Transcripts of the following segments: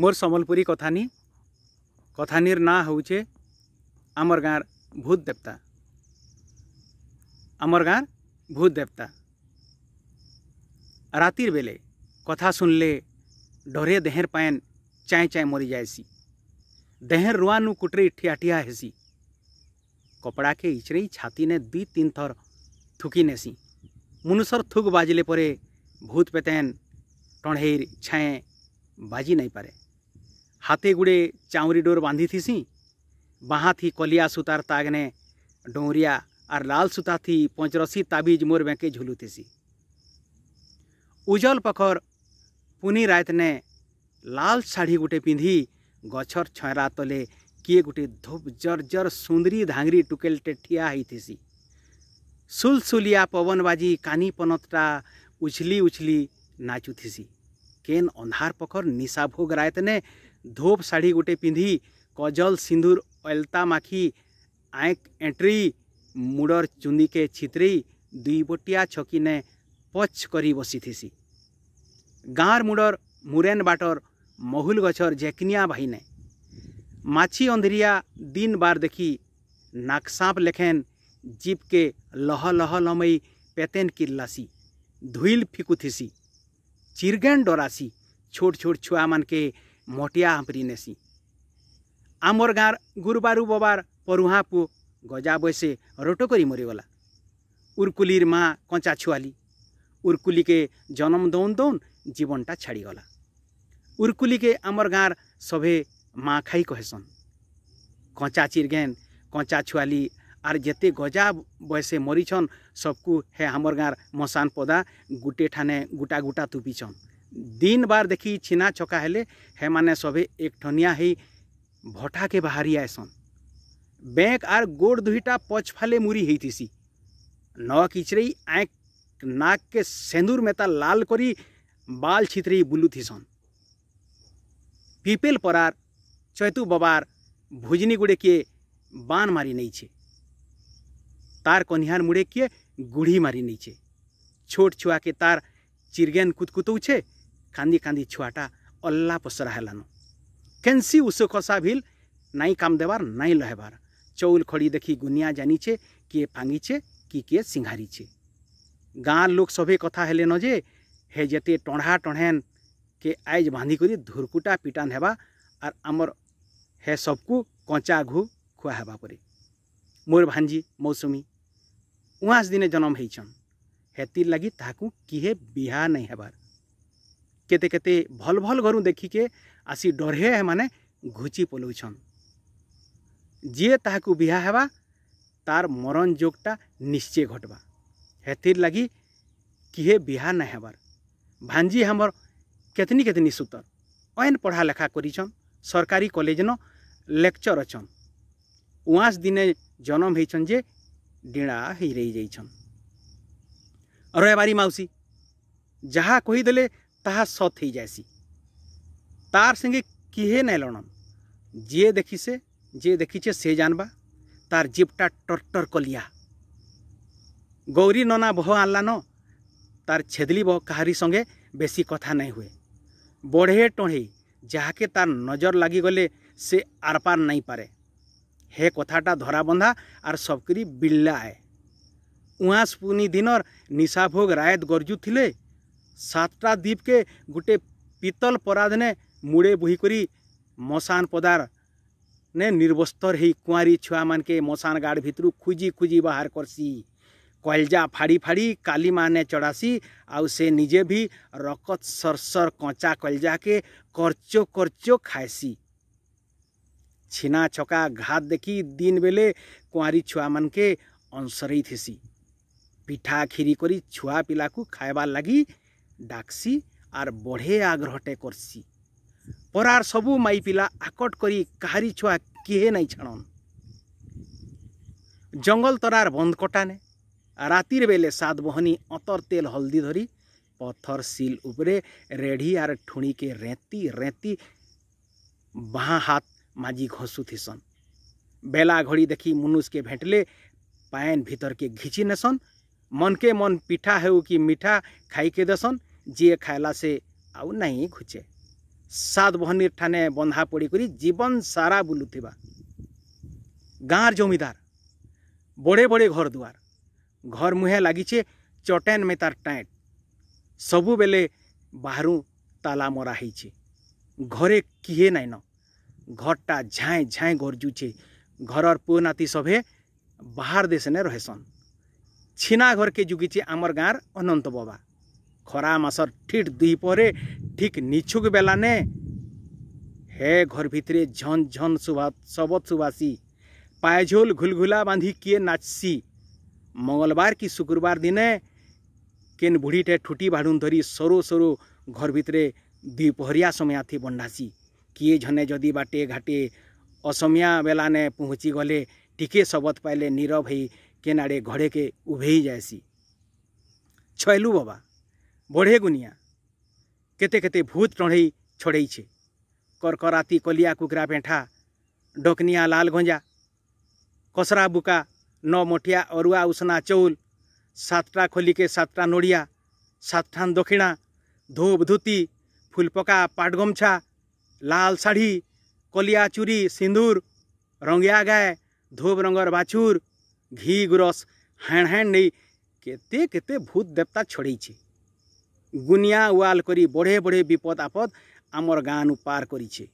मोर समलपुरी कथानी कथानीर ना हो आमर गाँर भूत देवता आमर गाँर भूत देवता रातिर बेले कथा सुनले डरे देहर पैन चाय चाय मरी जाएसी देहर रुआनु कुटरे ठियाठिया हेसी कपड़ा के इचरे छाती ने दी तीन थर थुकी नेसी मुनुसर थुक बाजले परे भूत पेतेन टणहेर छाए बाजी नहीं पारे हाथे गुड़े चाउरी डोर बांधि थीसि बाहा थी कलिया सूतार तागने डोंगरिया आर लाल सूता थी पंचरसी ताबीज मोर बैंके झुलुतीसि उजल पखर पुनी रात ने लाल शाढ़ी गुटे पिंधि गछर छयरा तले किए गुटे धूप जर जर सुंदरी धांगरी टुकेलटे ठिया होती सुलसुलिया पवन बाजी कानी पनतटा उछली उछली नाचुसी केन अंधार पखर निशा भोग रायतने धोप शाढ़ी गोटे पिंधि कजल सिंदूर अल्ता माखी आँख एंट्री मुडर चुंदिके छित्री दुईपटिया छकी ने पच करी बसी थीसी गाँर मुडर मुरेन बाटर महुल गछर जेकनिया भाई ने माछी अंधरिया दिन बार देखी नाकसाप लेखेन जीप के लह लह लमई पेतेन किल्लासी धुईल फिकुथिसी चिरगेन डरासी छोट छोट छुआ मानके के मटिया नेसी आमर गाँर गुरुबारु बबार परुहा पो गजा बसे रोटोकरी मरिगला उर्कुलिर मा कञ्चा छुवाली के जन्म दौन दौन जीवनटा छाडिगला उर्कुलिके आमर गाँ सभे मा खाइ कहेसन कञ्चा चिर्गेन कञ्चा छुवाली आर जेते गजा बयसे मरिछन् सबकु हे आमर गाँ मसान पदा गुटे ठाने गुटा गुटा तुपिछन् দিন বার ଦେଖି ଛିନା ଛକା ହେଲେ ହେମାନେ ସଭେ ଏକଠନିଆ ହେଇ ଭଟାକେ ବାହାରି ଆଏସନ୍ ବେଙ୍କ୍ ଆର୍ ଗୋଡ଼ ଦୁହିଟା ପଛଫାଲେ ମୁରି ହେଇଥିସି ନ କିଚରେଇ ଆଁକ୍ ନାକ୍କେ ସେନ୍ଦୁର ମେତା ଲାଲ କରି ବାଲ ଛିତରେଇ ବୁଲୁଥିସନ୍ ପିପେଲ ପରାର ଚୈତୁ ବବାର ଭୁଜିନି ଗୁଡ଼େ କିଏ ବାନ୍ ମାରି ନେଇଛେ ତାର କନିହାର ମୁଡ଼େ କିଏ ଗୁଢ଼ି ମାରି ନେଇଛେ ଛୋଟ ଛୁଆକେ ତାର ଚିରଗେନ୍ କୁତକୁତଉଛେ କାନ୍ଦି କାନ୍ଦି ଛୁଆଟା ଅଲ୍ଲା ପସରା ହେଲାନ କେନ୍ସି ଉଷ ଖସା ଭିଲ୍ ନାଇଁ କାମ ଦେବାର୍ ନାଇଁ ଲହେବାର୍ ଚଉଲ ଖଡ଼ି ଦେଖି ଗୁନିଆ ଜାନିଛେ କିଏ ଫାଙ୍ଗିଛେ କି କିଏ ସିଙ୍ଘାରିଛେ ଗାଁ ଲୋକ ସଭେ କଥା ହେଲେନ ଯେ ହେ ଯେତେ ଟଣା ଟଣେନ୍ କେ ଆଇଜ୍ ବାନ୍ଧିକରି ଧୁରକୁଟା ପିଟାନ୍ ହେବା ଆର୍ ଆମର୍ ହେ ସବକୁ କଞ୍ଚା ଘୁ ଖୁଆ ହେବା ପରେ ମୋର ଭାଞ୍ଜି ମୌସୁମୀ ଉଆଁସ ଦିନେ ଜନମ ହେଇଛନ୍ ହେତିର୍ ଲାଗି ତାହାକୁ କିହେ ବିହା ନାଇଁ ହେବାର୍ କେତେ କେତେ ଭଲ୍ ଭଲ୍ ଘରୁ ଦେଖିକେ ଆସି ଡରେହେ ଏମାନେ ଘୁଚି ପଲଉଛନ୍ ଯିଏ ତାହାକୁ ବିହା ହେବା ତାର୍ ମରନ୍ ଯୋଗଟା ନିଶ୍ଚୟ ଘଟ୍ବା ହେଥିର୍ ଲାଗି କିହେ ବିହା ନାଇଁ ହେବାର୍ ଭାଞ୍ଜି ଆମର୍ କେତନି କେତନି ସୁତର୍ ଅଏନ୍ ପଢ଼ାଲେଖା କରିଛନ୍ ସରକାରୀ କଲେଜନ ଲେକ୍ଚର୍ ଅଛନ୍ ଉଆଁସ ଦିନେ ଜନମ ହେଇଛନ୍ ଯେ ଡିଣା ହେଇ ରହି ଯାଇଛନ୍ ରହିବାରୀ ମାଉସୀ ଯାହା କହିଦେଲେ ତାହା ସତ୍ ହେଇଯାଏସି ତାର୍ ସାଙ୍ଗେ କିହେ ନାଇଁ ଲଡ଼ନ୍ ଯିଏ ଦେଖିଛେ ଯିଏ ଦେଖିଛେ ସେ ଜାନ୍ବା ତାର୍ ଜିପ୍ଟା ଟର୍ଟର୍ କଲିଆ ଗୌରୀ ନନା ବହ ଆଣିଲାନ ତାର୍ ଛେଦଲିବ କାହାରି ସଙ୍ଗେ ବେଶୀ କଥା ନାଇଁ ହୁଏ ବଢ଼େ ଟଢ଼େଇ ଯାହାକେ ତାର୍ ନଜର ଲାଗିଗଲେ ସେ ଆରପାର ନାଇଁ ପାରେ ହେ କଥାଟା ଧରାବନ୍ଧା ଆର୍ ସବକିରି ବିଡ଼ଲା ଏ ଉଆଁସ ପୁନି ଦିନର ନିଶାଭୋଗ ରାୟତ ଗର୍ଜୁଥିଲେ सातटा द्वीप के गोटे पीतल पराधने मुड़े बोहिकी मशान पदार ने निर्वस्तर ही कुआरी छुआ मान के मशान गाड़ भितर खुजी खुजी बाहर करसी कलजा फाड़ी फाड़ी काली माने चढ़ासी आउ से निजे भी रकत सरसर कंचा कलजा के करचो करचो खाएसी छिना छका घात देखी दिन बेले कुआरी छुआ मान के अंसरई थीसी पिठा खीरी करी छुआ पिला को खाइबार लगी ডাকসি আর বঢ়ে আগ্রহটে করছি পরার সবু মাই পিলা আকট করি কাহারি ছুয়া কিহে নাই ছাড়ন জঙ্গল তরার বন্ধ কটানে রাতির বেলে সাত বহনি অতর তেল হলদি ধরি পথর সিল উপরে রেঢি আর ঠুণিকে রেঁতি রেঁতি বাঁ হাত মাঝি ঘষু থিসন বেলা ঘড়ি দেখি মুনুষকে ভেটলে পায়ন ভিতরকে ঘিচি নেসন মনকে মন পিঠা হেউ কি মিঠা খাইকে দেসন ଯିଏ ଖାଇଲା ସେ ଆଉ ନାହିଁ ଖୁଚେ ସାତବହନିର ଠାନେ ବନ୍ଧା ପଡ଼ିକରି ଜୀବନ ସାରା ବୁଲୁଥିବା ଗାଁର ଜମିଦାର ବଡ଼େ ବଡ଼େ ଘର ଦୁଆର ଘର ମୁହେଁ ଲାଗିଛେ ଚଟେନ୍ ମେତାର ଟାଏଟ୍ ସବୁବେଲେ ବାହାରୁ ତାଲା ମରା ହେଇଛେ ଘରେ କିଏ ନାଇଁନ ଘରଟା ଝାଏଁ ଝାଏଁ ଗର୍ଜୁଛେ ଘରର ପୁଅ ନାତି ସଭେ ବାହାର ଦେଶନେ ରହେସନ୍ ଛିନା ଘରକେ ଯୁଗିଛେ ଆମର ଗାଁର ଅନନ୍ତ ବାବା ଖରା ମାସର ଠିକ୍ ଦ୍ୱିପହରେ ଠିକ୍ ନିଛୁକ ବେଲାନେ ହେ ଘର ଭିତରେ ଝନ୍ ଝନ୍ ଶୁଭା ଶବତ ଶୁଭାସି ପାଏଝୋଲ ଘୁଲଘୁଲା ବାନ୍ଧି କିଏ ନାଚସି ମଙ୍ଗଳବାର କି ଶୁକ୍ରବାର ଦିନେ କେନ୍ ବୁଢ଼ୀଟେ ଠୁଟି ବାଢ଼ୁନ୍ ଧରି ସରୁ ସରୁ ଘର ଭିତରେ ଦ୍ୱିପହରିଆ ସମୟ ଆଥି ବଣ୍ଡାସି କିଏ ଝନେ ଯଦି ବାଟେ ଘାଟେ ଅସମିଆ ବେଲାନେ ପହଞ୍ଚିଗଲେ ଟିକେ ଶବତ ପାଇଲେ ନୀରବ ହେଇ କେନ୍ ଆଡ଼େ ଘଡ଼େକେ ଉଭେଇ ଯାଏସି ଛଏଲୁ ବାବା बढ़े गुनिया केते केते भूत चढ़े छड़े करकराती कलिया कुकरा पेठा डकनिया लाल गंजा कसरा बुका न मोटिया अरुआ उषना चौल सातटा सतटा के सातटा नड़िया सातठान दक्षिणा धूप धूती फुलपका पाटगमछा लाल शाढ़ी कलिया चूरी सिंदूर रंगिया गाय धूप रंगर बाछूर घी गुरस हैंड हैंड नहीं केते केते भूत देवता छड़े গুনিয়া ওয়াল করি বড়ে বড়ে বিপদ আপদ আমার গাঁ পার করিছে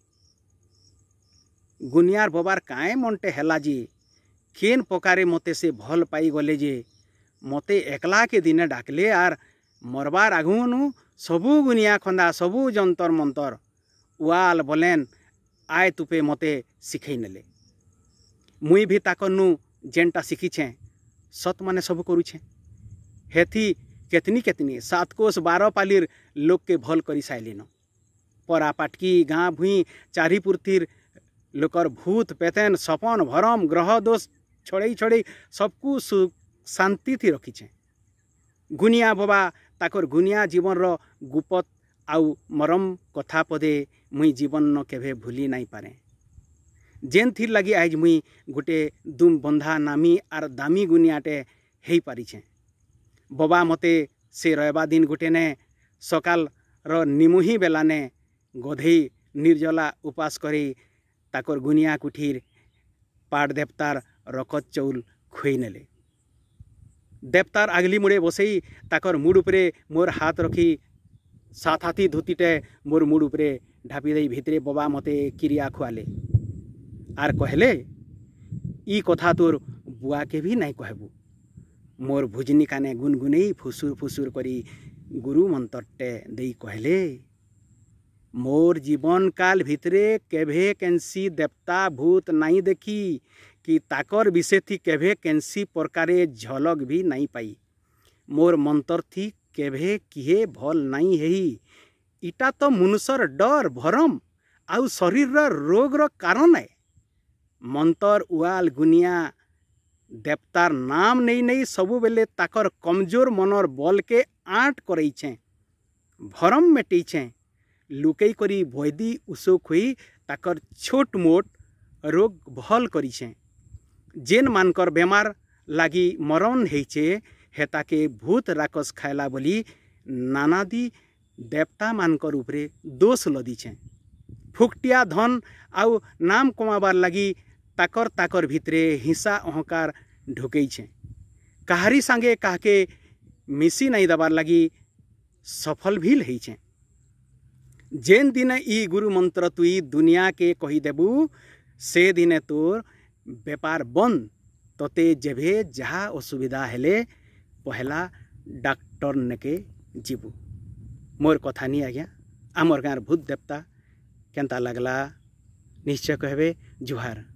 গুনিয়ার ভবার কায় মনটে হেলা যে কেন প্রকারে মতে সে ভল পাই গলে যে মতে একলাকে দিনে ডাকলে আর মরবার আগুনু সবু গুনিয়া খন্দা সবু যন্তর মন্তর ওয়াল বলেন আয় তুপে মতে শিখেই নেলে মুই ভি তাকনু যেনটা শিখিছে সত মানে সবু করুছে হেথি କେତନି କେତନି ସାତ କୋଷ ବାର ପାଲିର୍ ଲୋକକେ ଭଲ୍ କରିସାରିଲିନ ପରାପାଟକି ଗାଁ ଭୁଇଁ ଚାରିପୁର୍ଥିର୍ ଲୋକର ଭୂତ ପେତେନ୍ ସପନ ଭରମ ଗ୍ରହ ଦୋଷ ଛଡ଼େଇ ଛଡ଼େଇ ସବକୁ ଶାନ୍ତିଥି ରଖିଛେଁ ଗୁନିଆ ବବା ତାକର୍ ଗୁନିଆ ଜୀବନର ଗୁପତ ଆଉ ମରମ କଥା ପଦେ ମୁଇଁ ଜୀବନ କେଭେ ଭୁଲି ନାଇଁପାରେ ଯେନ୍ଥିର୍ ଲାଗି ଆଜି ମୁଇଁ ଗୋଟେ ଦୁମ୍ ବନ୍ଧା ନାମୀ ଆର୍ ଦାମୀ ଗୁନିଆଟେ ହେଇପାରିଛେଁ ବାବା ମୋତେ ସେ ରହେବା ଦିନ ଗୁଟେନେ ସକାଳର ନିମୁହିଁ ବେଲାନେ ଗଧେଇ ନିର୍ଜଲା ଉପାସ କରି ତାକର ଗୁନିଆ କୁଠିର ପାଟ ଦେବତାର ରକତ ଚଉଲ ଖୁଇ ନେଲେ ଦେବତାର ଆଗଲି ମୁଡ଼େ ବସେଇ ତାକର ମୁଡ଼ ଉପରେ ମୋର ହାତ ରଖି ସାତ ହାତି ଧୁତିଟେ ମୋର ମୁଡ଼ ଉପରେ ଢାପି ଦେଇ ଭିତରେ ବାବା ମୋତେ କିରିଆ ଖୁଆଲେ ଆର୍ କହିଲେ ଇ କଥା ତୋର ବୁଆକେ ବି ନାଇଁ କହିବୁ ମୋର ଭୁଜନିକାନେ ଗୁନଗୁନେଇ ଫୁସୁର ଫୁସୁର କରି ଗୁରୁ ମନ୍ତରଟେ ଦେଇ କହିଲେ ମୋର ଜୀବନ କାଲ ଭିତରେ କେଭେ କେନ୍ସି ଦେବତା ଭୂତ ନାଇଁ ଦେଖି କି ତାକର ବିଷେଥି କେଭେ କେନ୍ସି ପ୍ରକାରେ ଝଲକ ବି ନାଇଁ ପାଇ ମୋର ମନ୍ତରଥି କେଭେ କିହେ ଭଲ୍ ନାଇଁ ହେଇ ଇଟା ତ ମନୁଷର ଡର ଭରମ ଆଉ ଶରୀରର ରୋଗର କାରଣ ଏ ମନ୍ତର ଉଆଲ ଗୁନିଆ ଦେବତାର ନାମ ନେଇ ନେଇ ସବୁବେଲେ ତାକର କମଜୋର ମନର ବଲ୍କେ ଆଣ୍ଟ କରେଇଛେଁ ଭରମ ମେଟେଇଛେଁ ଲୁକେଇ କରି ବୈଦି ଉଷୋ ଖୁଇ ତାକର ଛୋଟ ମୋଟ ରୋଗ ଭଲ୍ କରିଛେଁ ଯେନ୍ମାନଙ୍କର ବେମାର ଲାଗି ମରଣ ହେଇଛେ ହେତାକେ ଭୂତ ରାକସ ଖାଇଲା ବୋଲି ନାନାଦି ଦେବତାମାନଙ୍କର ଉପରେ ଦୋଷ ଲଦିଛେଁ ଫୁକଟିଆ ଧନ ଆଉ ନାମ କମାବାର ଲାଗି ତାକର ତାକର ଭିତରେ ହିଂସା ଅହଙ୍କାର ढुकैचे कहारी सागे कह के मिसी नहीं देवार लगी सफल भी हईचे जेन दिन ई गुरु मंत्र तु दुनिया के कहीदेबु से दिन तोर बेपार बंद तते जेबे जहाँ असुविधा हेले पहला डाक्टर नेके जीवु मोर कथा नहीं आज्ञा आमर गाँव भूत देवता केन्ता लगला निश्चय कहे जुहार